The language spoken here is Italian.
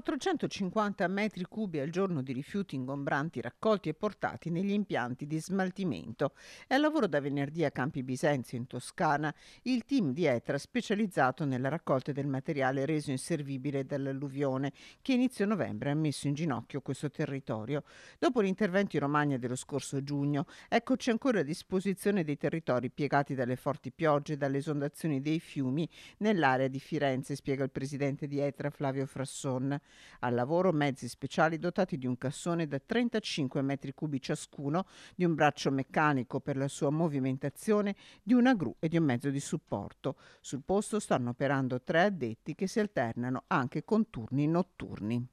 450 metri cubi al giorno di rifiuti ingombranti raccolti e portati negli impianti di smaltimento. È al lavoro da venerdì a Campi Bisenzio in Toscana il team di ETRA specializzato nella raccolta del materiale reso inservibile dall'alluvione che inizio novembre ha messo in ginocchio questo territorio. Dopo l'intervento in Romagna dello scorso giugno, eccoci ancora a disposizione dei territori piegati dalle forti piogge e dalle esondazioni dei fiumi nell'area di Firenze, spiega il presidente di ETRA Flavio Frasson. Al lavoro mezzi speciali dotati di un cassone da 35 metri cubi ciascuno, di un braccio meccanico per la sua movimentazione, di una gru e di un mezzo di supporto. Sul posto stanno operando tre addetti che si alternano anche con turni notturni.